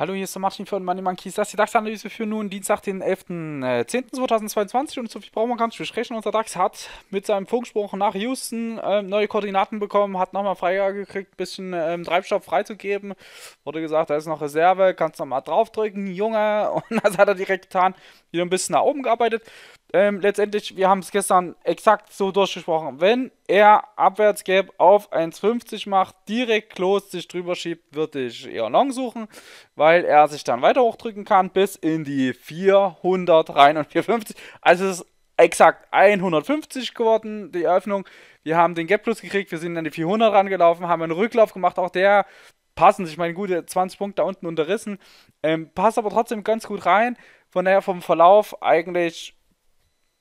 Hallo, hier ist der Martin von Money Monkeys. Das ist die DAX-Analyse für nun Dienstag, den 11.10.2022. Äh, Und so viel brauchen wir ganz schön rechnen. Unser DAX hat mit seinem Funkspruch nach Houston äh, neue Koordinaten bekommen, hat nochmal Freigabe gekriegt, ein bisschen ähm, Treibstoff freizugeben. Wurde gesagt, da ist noch Reserve, kannst nochmal draufdrücken, Junge. Und das hat er direkt getan, wieder ein bisschen nach oben gearbeitet ähm, letztendlich, wir haben es gestern exakt so durchgesprochen. Wenn er Abwärtsgap auf 1,50 macht, direkt close sich drüber schiebt, würde ich eher Long suchen, weil er sich dann weiter hochdrücken kann bis in die 400 rein und 450. Also es ist exakt 150 geworden, die Eröffnung. Wir haben den Gap Plus gekriegt, wir sind an die 400 rangelaufen, haben einen Rücklauf gemacht, auch der passend. Ich meine, gute 20 Punkte da unten unterrissen. Ähm, passt aber trotzdem ganz gut rein. Von daher vom Verlauf eigentlich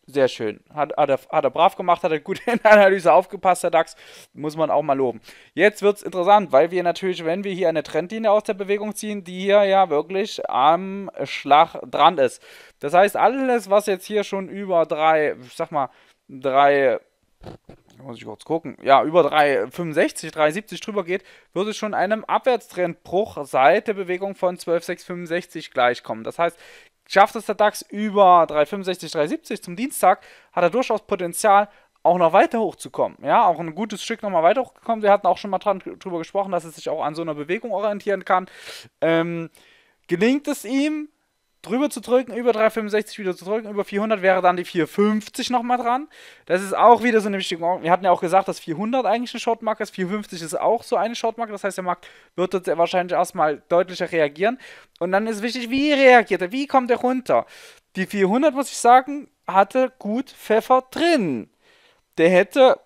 sehr schön. Hat, hat, er, hat er brav gemacht, hat er gut in der Analyse aufgepasst, Herr DAX. Muss man auch mal loben. Jetzt wird es interessant, weil wir natürlich, wenn wir hier eine Trendlinie aus der Bewegung ziehen, die hier ja wirklich am Schlag dran ist. Das heißt, alles, was jetzt hier schon über drei, ich sag mal, drei muss ich kurz gucken, ja, über 3,65, 3,70 drüber geht, würde schon einem Abwärtstrendbruch seit der Bewegung von 12,665 gleichkommen. Das heißt, schafft es der DAX über 365, 370 zum Dienstag, hat er durchaus Potenzial, auch noch weiter hochzukommen. Ja, auch ein gutes Stück nochmal weiter hochgekommen. Wir hatten auch schon mal dran, drüber gesprochen, dass es sich auch an so einer Bewegung orientieren kann. Ähm, gelingt es ihm, drüber zu drücken, über 365 wieder zu drücken, über 400 wäre dann die 450 nochmal dran. Das ist auch wieder so eine wichtige Marke. Wir hatten ja auch gesagt, dass 400 eigentlich eine Shortmarke ist, 450 ist auch so eine Shortmarke, das heißt, der Markt wird jetzt wahrscheinlich erstmal deutlicher reagieren. Und dann ist wichtig, wie reagiert er, wie kommt er runter. Die 400, muss ich sagen, hatte gut Pfeffer drin. Der hätte,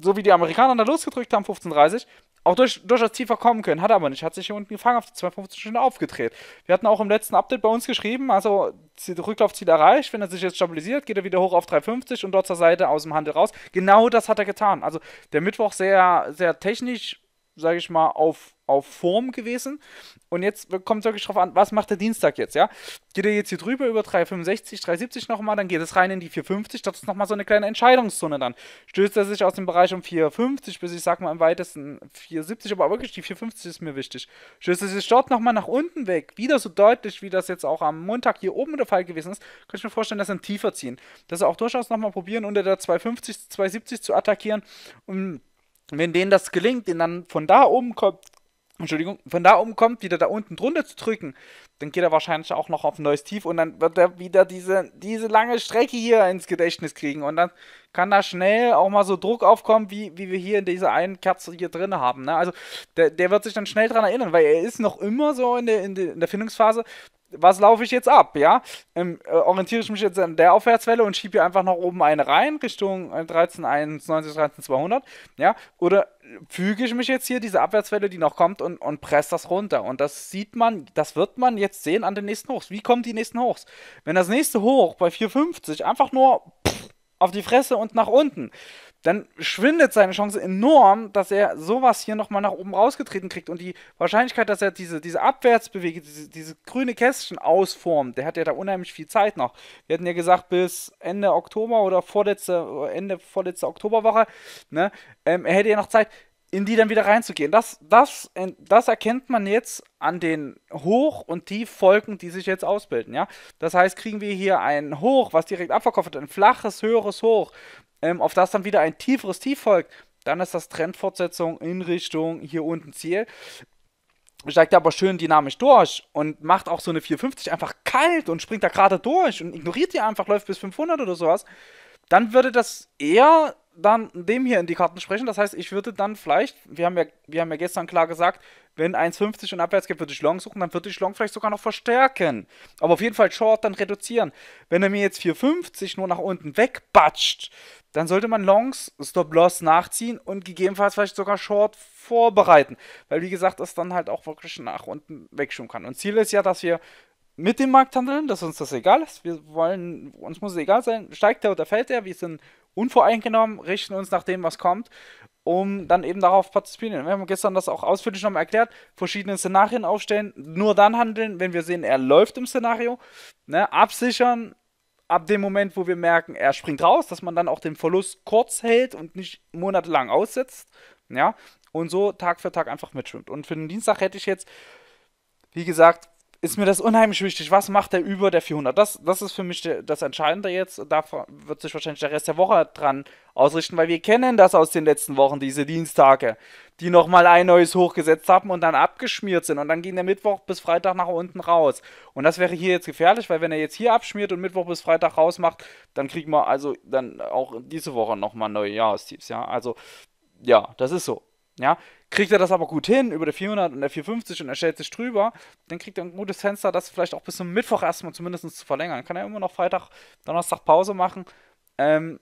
so wie die Amerikaner da losgedrückt haben, 1530, auch durch, durchaus tiefer kommen können. Hat er aber nicht. Hat sich hier unten gefangen, auf die 250 Stunden aufgedreht. Wir hatten auch im letzten Update bei uns geschrieben, also Rücklaufziel erreicht. Wenn er sich jetzt stabilisiert, geht er wieder hoch auf 350 und dort zur Seite aus dem Handel raus. Genau das hat er getan. Also der Mittwoch sehr, sehr technisch, sage ich mal, auf auf Form gewesen. Und jetzt kommt es wirklich drauf an, was macht der Dienstag jetzt, ja? Geht er jetzt hier drüber über 365, 370 nochmal, dann geht es rein in die 450, das ist nochmal so eine kleine Entscheidungszone dann. Stößt er sich aus dem Bereich um 450 bis ich sag mal am weitesten 470, aber wirklich die 450 ist mir wichtig. Stößt er sich dort nochmal nach unten weg, wieder so deutlich, wie das jetzt auch am Montag hier oben der Fall gewesen ist, könnte ich mir vorstellen, dass er ihn tiefer ziehen. Dass er auch durchaus nochmal probieren, unter der 250, 270 zu attackieren und wenn denen das gelingt, den dann von da oben kommt, Entschuldigung, von da oben kommt, wieder da unten drunter zu drücken, dann geht er wahrscheinlich auch noch auf ein neues Tief und dann wird er wieder diese, diese lange Strecke hier ins Gedächtnis kriegen und dann kann da schnell auch mal so Druck aufkommen, wie, wie wir hier in dieser einen Kerze hier drin haben. Ne? Also der, der wird sich dann schnell daran erinnern, weil er ist noch immer so in der, in der Findungsphase, was laufe ich jetzt ab, ja? Ähm, äh, orientiere ich mich jetzt an der Aufwärtswelle und schiebe hier einfach nach oben eine rein, Richtung 1391, 13, 200, ja? Oder füge ich mich jetzt hier diese Abwärtswelle, die noch kommt, und, und presse das runter? Und das sieht man, das wird man jetzt sehen an den nächsten Hochs. Wie kommen die nächsten Hochs? Wenn das nächste Hoch bei 450 einfach nur auf die Fresse und nach unten dann schwindet seine Chance enorm, dass er sowas hier nochmal nach oben rausgetreten kriegt. Und die Wahrscheinlichkeit, dass er diese, diese Abwärtsbewegung, diese, diese grüne Kästchen ausformt, der hat ja da unheimlich viel Zeit noch. Wir hatten ja gesagt, bis Ende Oktober oder vorletzte, Ende vorletzte Oktoberwoche, ne, ähm, er hätte ja noch Zeit, in die dann wieder reinzugehen. Das, das, ähm, das erkennt man jetzt an den Hoch- und Tieffolgen, die sich jetzt ausbilden. Ja? Das heißt, kriegen wir hier ein Hoch, was direkt abverkauft wird, ein flaches, höheres Hoch, ähm, auf das dann wieder ein tieferes Tief folgt, dann ist das Trendfortsetzung in Richtung hier unten Ziel. Steigt aber schön dynamisch durch und macht auch so eine 450 einfach kalt und springt da gerade durch und ignoriert die einfach, läuft bis 500 oder sowas. Dann würde das eher dann dem hier in die Karten sprechen. Das heißt, ich würde dann vielleicht, wir haben ja, wir haben ja gestern klar gesagt, wenn 1,50 und abwärts geht, würde ich Long suchen, dann würde ich Long vielleicht sogar noch verstärken. Aber auf jeden Fall Short dann reduzieren. Wenn er mir jetzt 4,50 nur nach unten wegbatscht, dann sollte man Longs, Stop-Loss nachziehen und gegebenenfalls vielleicht sogar Short vorbereiten. Weil, wie gesagt, das dann halt auch wirklich nach unten wegschwimmen kann. Und Ziel ist ja, dass wir mit dem Markt handeln, dass uns das egal ist. Wir wollen, uns muss es egal sein, steigt der oder fällt der, wir sind unvoreingenommen, richten uns nach dem, was kommt, um dann eben darauf partizipieren. Wir haben gestern das auch ausführlich nochmal erklärt, verschiedene Szenarien aufstellen, nur dann handeln, wenn wir sehen, er läuft im Szenario, ne, absichern, ab dem Moment, wo wir merken, er springt raus, dass man dann auch den Verlust kurz hält und nicht monatelang aussetzt. Ja, und so Tag für Tag einfach mitschwimmt. Und für den Dienstag hätte ich jetzt, wie gesagt, ist mir das unheimlich wichtig. Was macht er über der 400? Das, das ist für mich der, das Entscheidende jetzt. Da wird sich wahrscheinlich der Rest der Woche dran ausrichten, weil wir kennen das aus den letzten Wochen, diese Dienstage, die nochmal ein neues hochgesetzt haben und dann abgeschmiert sind. Und dann ging der Mittwoch bis Freitag nach unten raus. Und das wäre hier jetzt gefährlich, weil wenn er jetzt hier abschmiert und Mittwoch bis Freitag rausmacht, dann kriegen wir also dann auch diese Woche nochmal neue Jahrestiefs. Ja, also ja, das ist so. Ja, kriegt er das aber gut hin über der 400 und der 450 und er stellt sich drüber, dann kriegt er ein gutes Fenster, das vielleicht auch bis zum Mittwoch erstmal zumindest zu verlängern. Kann er immer noch Freitag, Donnerstag Pause machen. Ähm,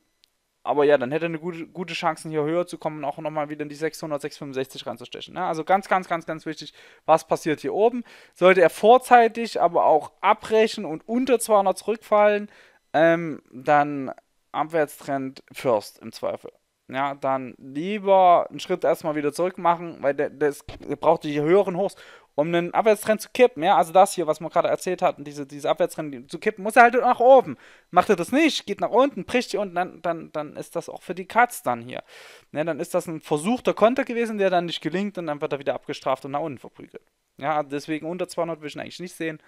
aber ja, dann hätte er eine gute, gute Chancen, hier höher zu kommen und auch nochmal wieder in die 600, 665 reinzustechen. Ne? Also ganz, ganz, ganz, ganz wichtig, was passiert hier oben. Sollte er vorzeitig, aber auch abbrechen und unter 200 zurückfallen, ähm, dann Abwärtstrend First im Zweifel ja, dann lieber einen Schritt erstmal wieder zurück machen, weil der, das braucht die höheren Hochs, um einen Abwärtstrend zu kippen, ja, also das hier, was wir gerade erzählt hatten, diese, diese Abwärtstrend zu kippen, muss er halt nach oben. Macht er das nicht, geht nach unten, bricht hier unten, dann, dann, dann ist das auch für die Cuts dann hier. Ne, dann ist das ein versuchter Konter gewesen, der dann nicht gelingt und dann wird er wieder abgestraft und nach unten verprügelt. Ja, deswegen unter 200 würde ich ihn eigentlich nicht sehen.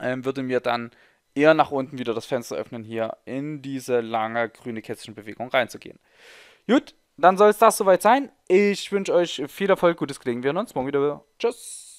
Ähm, würde mir dann eher nach unten wieder das Fenster öffnen, hier in diese lange grüne Kätzchenbewegung reinzugehen. Gut, dann soll es das soweit sein. Ich wünsche euch viel Erfolg, gutes Gelingen. Wir hören uns morgen wieder. Tschüss.